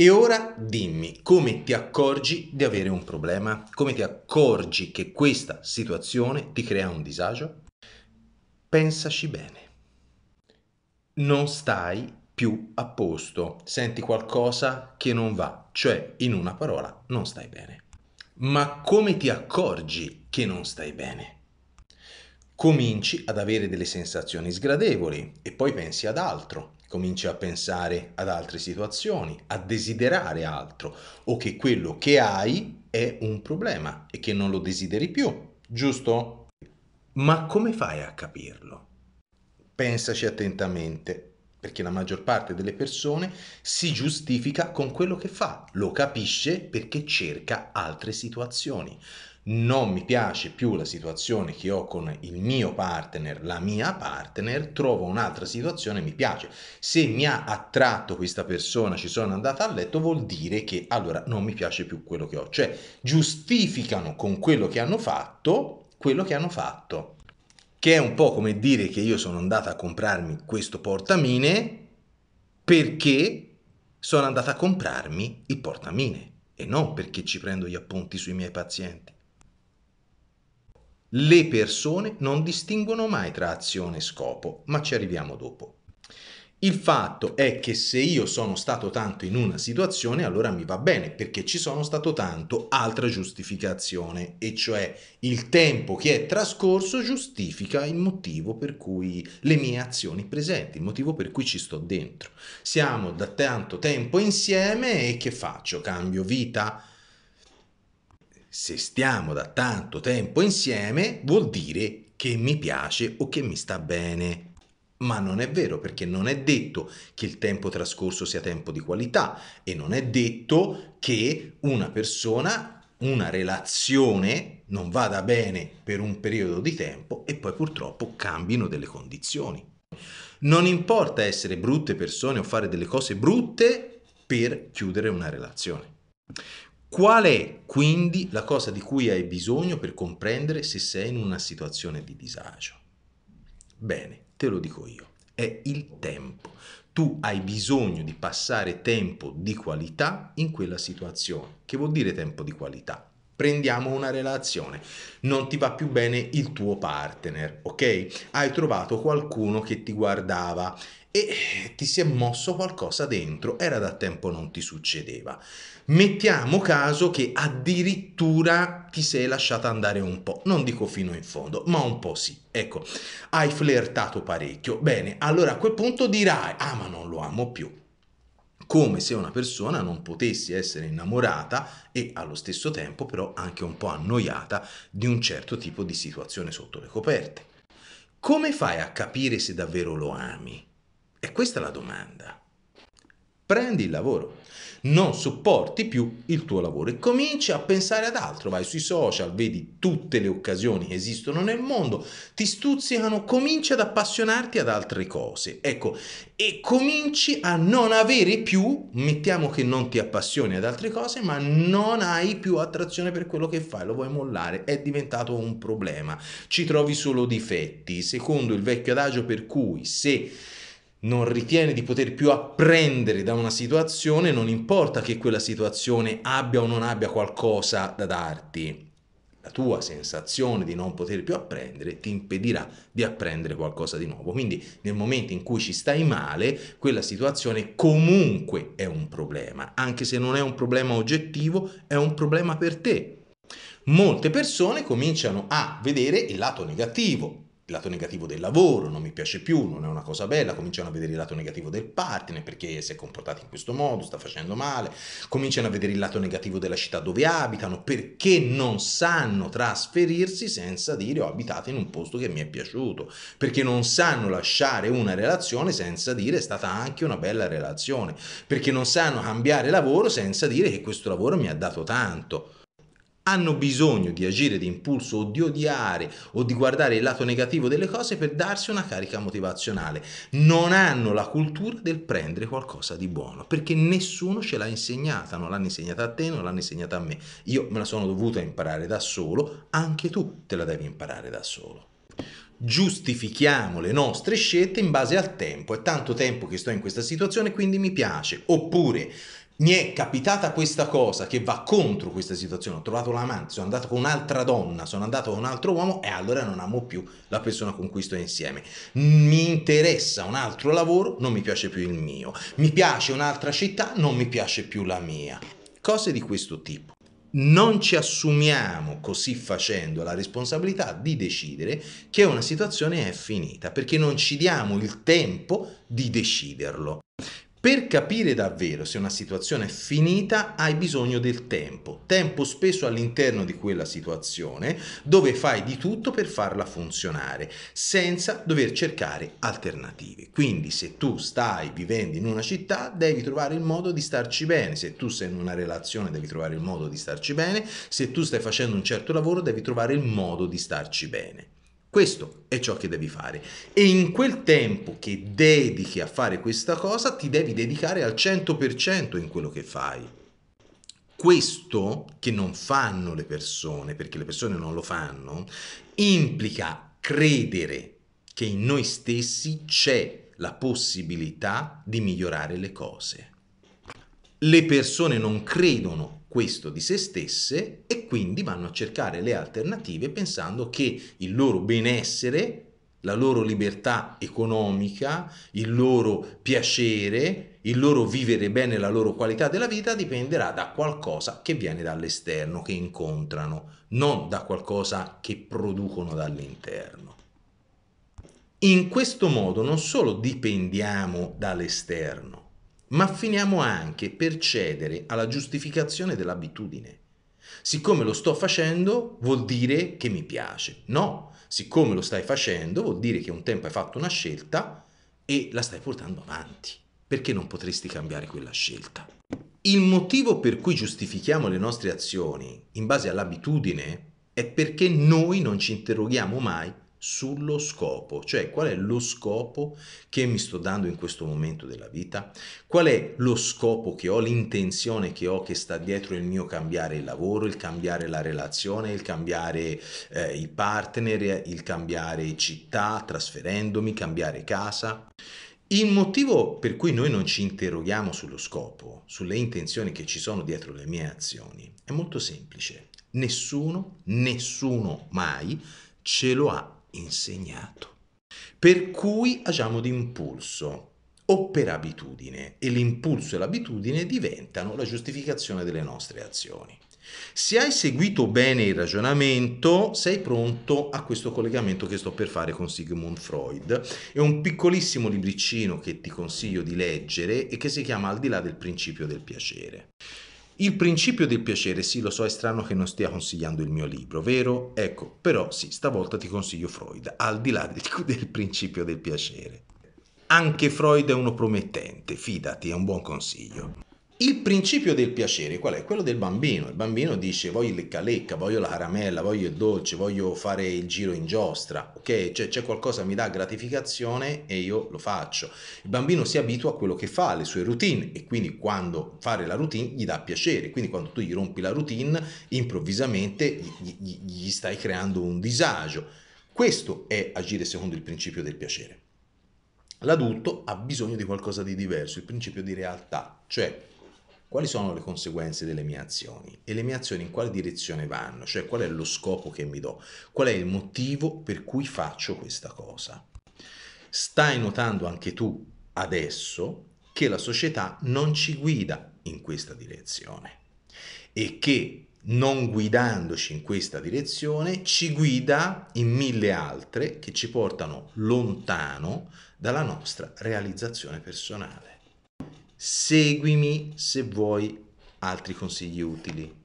E ora dimmi come ti accorgi di avere un problema, come ti accorgi che questa situazione ti crea un disagio? Pensaci bene. Non stai più a posto, senti qualcosa che non va, cioè in una parola non stai bene. Ma come ti accorgi che non stai bene? Cominci ad avere delle sensazioni sgradevoli e poi pensi ad altro, cominci a pensare ad altre situazioni, a desiderare altro o che quello che hai è un problema e che non lo desideri più, giusto? Ma come fai a capirlo? Pensaci attentamente, perché la maggior parte delle persone si giustifica con quello che fa, lo capisce perché cerca altre situazioni, non mi piace più la situazione che ho con il mio partner, la mia partner, trovo un'altra situazione, e mi piace. Se mi ha attratto questa persona, ci sono andata a letto, vuol dire che allora non mi piace più quello che ho. Cioè giustificano con quello che hanno fatto quello che hanno fatto. Che è un po' come dire che io sono andata a comprarmi questo portamine perché sono andata a comprarmi il portamine e non perché ci prendo gli appunti sui miei pazienti. Le persone non distinguono mai tra azione e scopo, ma ci arriviamo dopo. Il fatto è che se io sono stato tanto in una situazione, allora mi va bene, perché ci sono stato tanto, altra giustificazione, e cioè il tempo che è trascorso giustifica il motivo per cui le mie azioni presenti, il motivo per cui ci sto dentro. Siamo da tanto tempo insieme e che faccio? Cambio vita? se stiamo da tanto tempo insieme vuol dire che mi piace o che mi sta bene. Ma non è vero perché non è detto che il tempo trascorso sia tempo di qualità e non è detto che una persona, una relazione non vada bene per un periodo di tempo e poi purtroppo cambino delle condizioni. Non importa essere brutte persone o fare delle cose brutte per chiudere una relazione. Qual è quindi la cosa di cui hai bisogno per comprendere se sei in una situazione di disagio? Bene, te lo dico io, è il tempo. Tu hai bisogno di passare tempo di qualità in quella situazione. Che vuol dire tempo di qualità? Prendiamo una relazione, non ti va più bene il tuo partner, ok? Hai trovato qualcuno che ti guardava e ti si è mosso qualcosa dentro, era da tempo non ti succedeva. Mettiamo caso che addirittura ti sei lasciata andare un po', non dico fino in fondo, ma un po' sì. Ecco, hai flirtato parecchio. Bene, allora a quel punto dirai, ah ma non lo amo più come se una persona non potesse essere innamorata e allo stesso tempo però anche un po' annoiata di un certo tipo di situazione sotto le coperte. Come fai a capire se davvero lo ami? E questa è la domanda. Prendi il lavoro, non sopporti più il tuo lavoro e cominci a pensare ad altro, vai sui social, vedi tutte le occasioni che esistono nel mondo, ti stuzzicano, cominci ad appassionarti ad altre cose, ecco, e cominci a non avere più, mettiamo che non ti appassioni ad altre cose, ma non hai più attrazione per quello che fai, lo vuoi mollare, è diventato un problema, ci trovi solo difetti, secondo il vecchio adagio per cui se non ritiene di poter più apprendere da una situazione, non importa che quella situazione abbia o non abbia qualcosa da darti. La tua sensazione di non poter più apprendere ti impedirà di apprendere qualcosa di nuovo. Quindi nel momento in cui ci stai male, quella situazione comunque è un problema, anche se non è un problema oggettivo, è un problema per te. Molte persone cominciano a vedere il lato negativo il lato negativo del lavoro, non mi piace più, non è una cosa bella, cominciano a vedere il lato negativo del partner perché si è comportato in questo modo, sta facendo male, cominciano a vedere il lato negativo della città dove abitano perché non sanno trasferirsi senza dire ho abitato in un posto che mi è piaciuto, perché non sanno lasciare una relazione senza dire è stata anche una bella relazione, perché non sanno cambiare lavoro senza dire che questo lavoro mi ha dato tanto hanno bisogno di agire di impulso o di odiare o di guardare il lato negativo delle cose per darsi una carica motivazionale. Non hanno la cultura del prendere qualcosa di buono, perché nessuno ce l'ha insegnata, non l'hanno insegnata a te, non l'hanno insegnata a me. Io me la sono dovuta imparare da solo, anche tu te la devi imparare da solo giustifichiamo le nostre scelte in base al tempo. È tanto tempo che sto in questa situazione, quindi mi piace. Oppure mi è capitata questa cosa che va contro questa situazione, ho trovato l'amante, sono andato con un'altra donna, sono andato con un altro uomo e allora non amo più la persona con cui sto insieme. Mi interessa un altro lavoro, non mi piace più il mio. Mi piace un'altra città, non mi piace più la mia. Cose di questo tipo. Non ci assumiamo così facendo la responsabilità di decidere che una situazione è finita, perché non ci diamo il tempo di deciderlo. Per capire davvero se una situazione è finita hai bisogno del tempo, tempo speso all'interno di quella situazione dove fai di tutto per farla funzionare senza dover cercare alternative. Quindi se tu stai vivendo in una città devi trovare il modo di starci bene, se tu sei in una relazione devi trovare il modo di starci bene, se tu stai facendo un certo lavoro devi trovare il modo di starci bene. Questo è ciò che devi fare. E in quel tempo che dedichi a fare questa cosa, ti devi dedicare al 100% in quello che fai. Questo che non fanno le persone, perché le persone non lo fanno, implica credere che in noi stessi c'è la possibilità di migliorare le cose. Le persone non credono questo di se stesse e quindi vanno a cercare le alternative pensando che il loro benessere, la loro libertà economica, il loro piacere, il loro vivere bene la loro qualità della vita dipenderà da qualcosa che viene dall'esterno, che incontrano, non da qualcosa che producono dall'interno. In questo modo non solo dipendiamo dall'esterno, ma finiamo anche per cedere alla giustificazione dell'abitudine. Siccome lo sto facendo vuol dire che mi piace. No, siccome lo stai facendo vuol dire che un tempo hai fatto una scelta e la stai portando avanti. Perché non potresti cambiare quella scelta? Il motivo per cui giustifichiamo le nostre azioni in base all'abitudine è perché noi non ci interroghiamo mai sullo scopo, cioè qual è lo scopo che mi sto dando in questo momento della vita, qual è lo scopo che ho, l'intenzione che ho che sta dietro il mio cambiare il lavoro, il cambiare la relazione, il cambiare eh, i partner, il cambiare città, trasferendomi, cambiare casa. Il motivo per cui noi non ci interroghiamo sullo scopo, sulle intenzioni che ci sono dietro le mie azioni, è molto semplice. Nessuno, nessuno mai ce lo ha insegnato. Per cui agiamo d'impulso o per abitudine e l'impulso e l'abitudine diventano la giustificazione delle nostre azioni. Se hai seguito bene il ragionamento, sei pronto a questo collegamento che sto per fare con Sigmund Freud. È un piccolissimo libricino che ti consiglio di leggere e che si chiama Al di là del principio del piacere. Il principio del piacere, sì, lo so, è strano che non stia consigliando il mio libro, vero? Ecco, però sì, stavolta ti consiglio Freud, al di là del, del principio del piacere. Anche Freud è uno promettente, fidati, è un buon consiglio. Il principio del piacere qual è? Quello del bambino. Il bambino dice voglio il lecca lecca, voglio la caramella, voglio il dolce, voglio fare il giro in giostra, ok? Cioè c'è qualcosa che mi dà gratificazione e io lo faccio. Il bambino si abitua a quello che fa, alle sue routine e quindi quando fare la routine gli dà piacere, quindi quando tu gli rompi la routine improvvisamente gli, gli, gli stai creando un disagio. Questo è agire secondo il principio del piacere. L'adulto ha bisogno di qualcosa di diverso, il principio di realtà, cioè quali sono le conseguenze delle mie azioni e le mie azioni in quale direzione vanno, cioè qual è lo scopo che mi do, qual è il motivo per cui faccio questa cosa. Stai notando anche tu adesso che la società non ci guida in questa direzione e che non guidandoci in questa direzione ci guida in mille altre che ci portano lontano dalla nostra realizzazione personale. Seguimi se vuoi altri consigli utili.